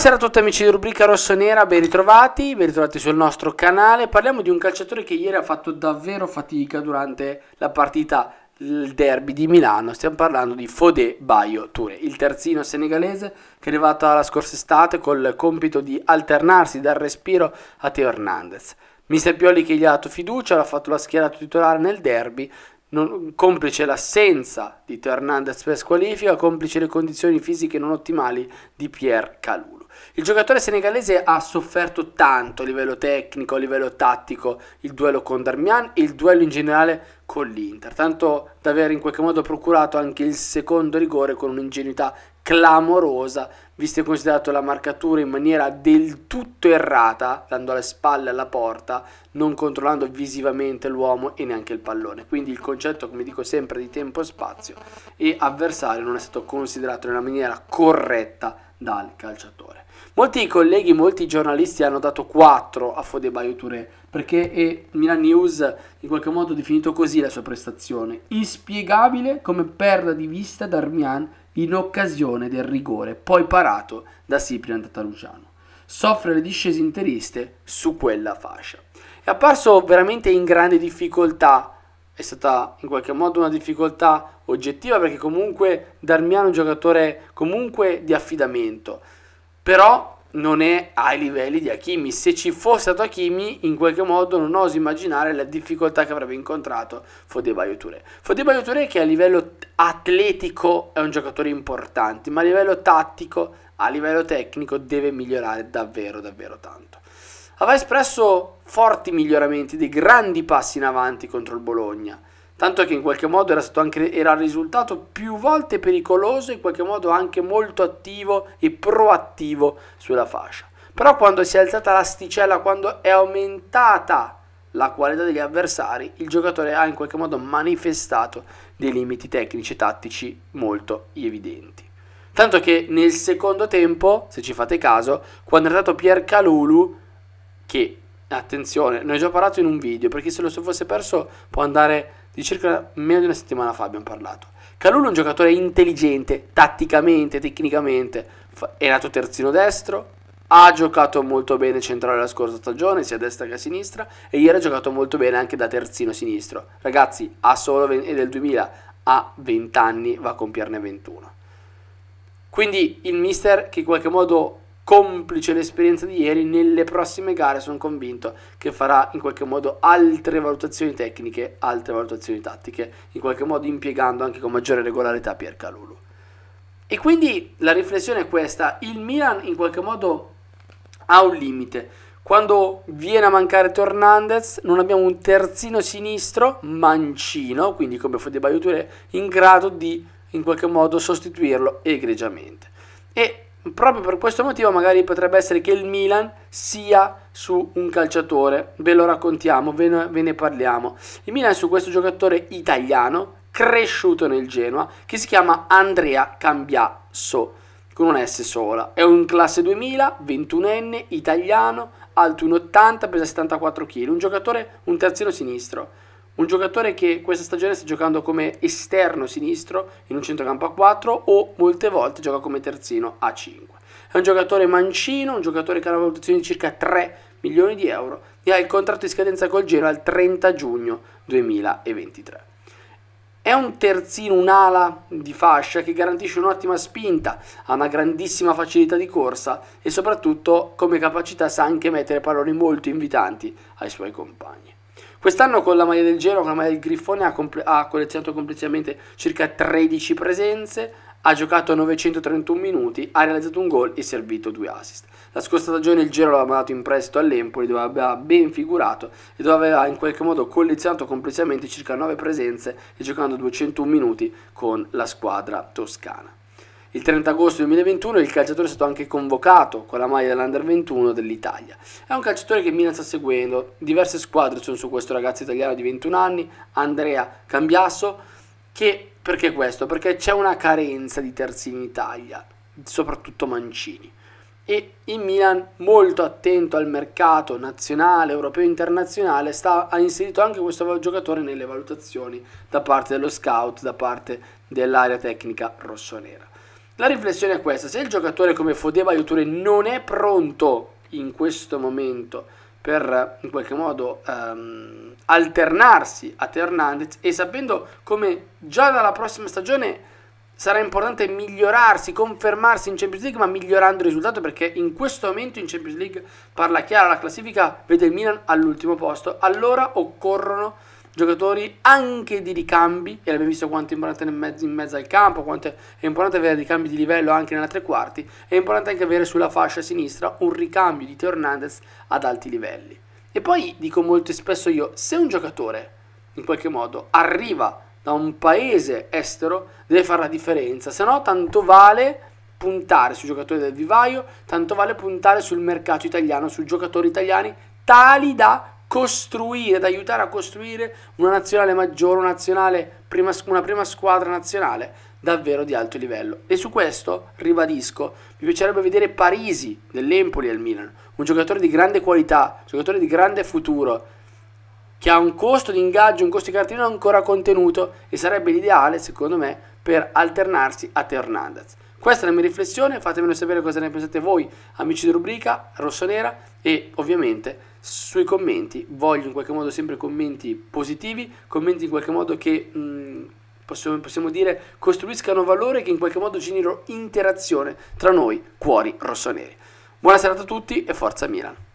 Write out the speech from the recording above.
Buonasera a tutti amici di Rubrica Rossonera, ben ritrovati, ben ritrovati sul nostro canale. Parliamo di un calciatore che ieri ha fatto davvero fatica durante la partita il derby di Milano, stiamo parlando di Fodé Baio Touré, il terzino senegalese che è arrivato la scorsa estate col compito di alternarsi dal respiro a Teo Hernandez. Mister Pioli che gli ha dato fiducia, l'ha fatto la schierata titolare nel derby, non, complice l'assenza di Teo Hernandez per squalifica, complice le condizioni fisiche non ottimali di Pierre Calù. Il giocatore senegalese ha sofferto tanto a livello tecnico, a livello tattico, il duello con Darmian e il duello in generale con l'Inter, tanto da aver in qualche modo procurato anche il secondo rigore con un'ingenuità clamorosa, visto e considerato la marcatura in maniera del tutto errata, dando le spalle alla porta, non controllando visivamente l'uomo e neanche il pallone. Quindi il concetto, come dico sempre, di tempo e spazio e avversario non è stato considerato in una maniera corretta dal calciatore. Molti colleghi, molti giornalisti hanno dato 4 a Fodebaio Touré perché è Milan News in qualche modo definito così la sua prestazione. Inspiegabile come perda di vista Darmian in occasione del rigore poi parato da Ciprian Tataluciano. Soffre le discese interiste su quella fascia. È apparso veramente in grande difficoltà è stata in qualche modo una difficoltà oggettiva perché comunque Darmian è un giocatore comunque di affidamento però non è ai livelli di Hakimi. Se ci fosse stato Hakimi, in qualche modo non oso immaginare la difficoltà che avrebbe incontrato Fodebaio Touré. Fodebaio Touré che a livello atletico è un giocatore importante, ma a livello tattico, a livello tecnico deve migliorare davvero davvero tanto. Aveva espresso forti miglioramenti, dei grandi passi in avanti contro il Bologna tanto che in qualche modo era, stato anche, era risultato più volte pericoloso, in qualche modo anche molto attivo e proattivo sulla fascia. Però quando si è alzata l'asticella, quando è aumentata la qualità degli avversari, il giocatore ha in qualche modo manifestato dei limiti tecnici e tattici molto evidenti. Tanto che nel secondo tempo, se ci fate caso, quando è andato Pier Calulu, che attenzione, ne ho già parlato in un video, perché se lo fosse perso può andare di circa meno di una settimana fa abbiamo parlato. Calulu è un giocatore intelligente, tatticamente, tecnicamente. È nato terzino destro, ha giocato molto bene centrale la scorsa stagione, sia a destra che a sinistra, e ieri ha giocato molto bene anche da terzino sinistro. Ragazzi, ha solo 20, è del 2000, ha 20 anni, va a compierne 21. Quindi il mister che in qualche modo complice l'esperienza di ieri, nelle prossime gare sono convinto che farà in qualche modo altre valutazioni tecniche, altre valutazioni tattiche, in qualche modo impiegando anche con maggiore regolarità Pier Piercalulu. E quindi la riflessione è questa, il Milan in qualche modo ha un limite. Quando viene a mancare Tornandez non abbiamo un terzino sinistro, mancino, quindi come Fode Baiuture, in grado di in qualche modo sostituirlo egregiamente. E proprio per questo motivo magari potrebbe essere che il Milan sia su un calciatore, ve lo raccontiamo, ve ne, ve ne parliamo. Il Milan è su questo giocatore italiano cresciuto nel Genoa che si chiama Andrea Cambiasso con un S sola. È un classe 2000, 21enne, italiano, alto 1,80, pesa 74 kg, un giocatore, un terzino sinistro un giocatore che questa stagione sta giocando come esterno sinistro in un centrocampo a 4 o molte volte gioca come terzino a 5. È un giocatore mancino, un giocatore che ha una valutazione di circa 3 milioni di euro e ha il contratto di scadenza col Genoa al 30 giugno 2023. È un terzino, un'ala di fascia che garantisce un'ottima spinta, ha una grandissima facilità di corsa e soprattutto come capacità sa anche mettere palloni molto invitanti ai suoi compagni. Quest'anno con la maglia del Genoa, con la maglia del Griffone, ha, comple- ha collezionato complessivamente circa 13 presenze, ha giocato 931 minuti, ha realizzato un gol e servito due assist. La scorsa stagione il Genoa l'ha mandato in prestito all'Empoli dove aveva ben figurato e dove aveva in qualche modo collezionato complessivamente circa 9 presenze e giocando 201 minuti con la squadra toscana. Il 30 agosto 2021 il calciatore è stato anche convocato con la maglia dell'Under 21 dell'Italia. È un calciatore che Milan sta seguendo, diverse squadre sono su questo ragazzo italiano di 21 anni, Andrea Cambiasso, che perché questo? Perché c'è una carenza di terzi in Italia, soprattutto Mancini. E il Milan, molto attento al mercato nazionale, europeo e internazionale, sta, ha inserito anche questo giocatore nelle valutazioni da parte dello scout, da parte dell'area tecnica rossonera. La riflessione è questa, se il giocatore come Fodeva Iuture non è pronto in questo momento per in qualche modo um, alternarsi a Teo Hernandez e sapendo come già dalla prossima stagione sarà importante migliorarsi, confermarsi in Champions League, ma migliorando il risultato perché in questo momento in Champions League parla chiara la classifica, vede il Milan all'ultimo posto, allora occorrono giocatori anche di ricambi, e l'abbiamo visto quanto è importante mezzo, in mezzo, al campo, quanto è importante avere ricambi di livello anche nella tre quarti, è importante anche avere sulla fascia sinistra un ricambio di Teo Hernandez ad alti livelli. E poi dico molto spesso io, se un giocatore in qualche modo arriva da un paese estero, deve fare la differenza, se no tanto vale puntare sui giocatori del vivaio, tanto vale puntare sul mercato italiano, sui giocatori italiani tali da costruire, ad aiutare a costruire una nazionale maggiore, una, nazionale prima, una prima squadra nazionale davvero di alto livello. E su questo, ribadisco, mi piacerebbe vedere Parisi dell'Empoli al Milan, un giocatore di grande qualità, giocatore di grande futuro, che ha un costo di ingaggio, un costo di cartellino ancora contenuto e sarebbe l'ideale, secondo me, per alternarsi a Ternandez. Questa è la mia riflessione, fatemelo sapere cosa ne pensate voi, amici di rubrica rossonera e ovviamente sui commenti, voglio in qualche modo sempre commenti positivi, commenti in qualche modo che mh, mm, possiamo, possiamo, dire costruiscano valore, che in qualche modo generino interazione tra noi, cuori rossoneri. Buona serata a tutti e forza Milan!